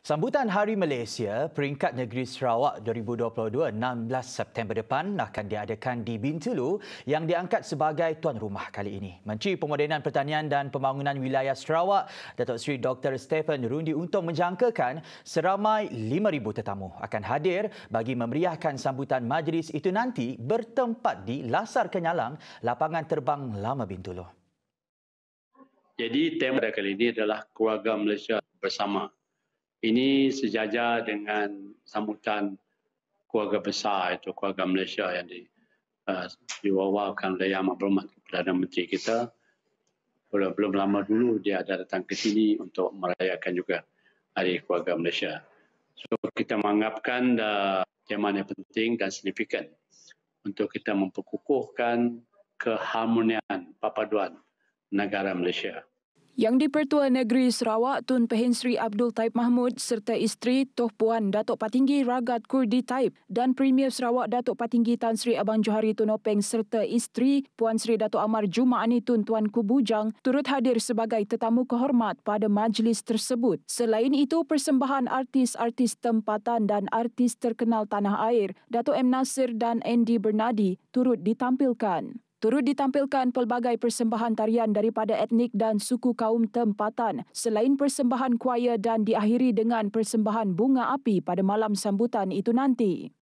Sambutan Hari Malaysia peringkat negeri Sarawak 2022 16 September depan akan diadakan di Bintulu yang diangkat sebagai tuan rumah kali ini. Menteri Pemodenan Pertanian dan Pembangunan Wilayah Sarawak Datuk Seri Dr. Stephen Rundi Untung menjangkakan seramai 5,000 tetamu akan hadir bagi memeriahkan sambutan majlis itu nanti bertempat di Lasar Kenyalang, lapangan terbang lama Bintulu. Jadi tema pada kali ini adalah keluarga Malaysia bersama ini sejajar dengan sambutan keluarga besar itu keluarga Malaysia yang di uh, diwawakan oleh Yang Maklumat Perdana Menteri kita. Belum, belum lama dulu dia ada datang ke sini untuk merayakan juga Hari Keluarga Malaysia. So kita menganggapkan uh, tema yang penting dan signifikan untuk kita memperkukuhkan keharmonian papaduan negara Malaysia. Yang di-Pertua Negeri Sarawak, Tun Pahin Sri Abdul Taib Mahmud serta isteri Toh Puan Datuk Patinggi Ragat Kurdi Taib dan Premier Sarawak Datuk Patinggi Tan Sri Abang Johari Tun Openg serta isteri Puan Sri Datuk Amar Jumaani Tun Tuan Kubujang turut hadir sebagai tetamu kehormat pada majlis tersebut. Selain itu, persembahan artis-artis tempatan dan artis terkenal tanah air Datuk M. Nasir dan Andy Bernadi turut ditampilkan. Turut ditampilkan pelbagai persembahan tarian daripada etnik dan suku kaum tempatan selain persembahan kuaya dan diakhiri dengan persembahan bunga api pada malam sambutan itu nanti.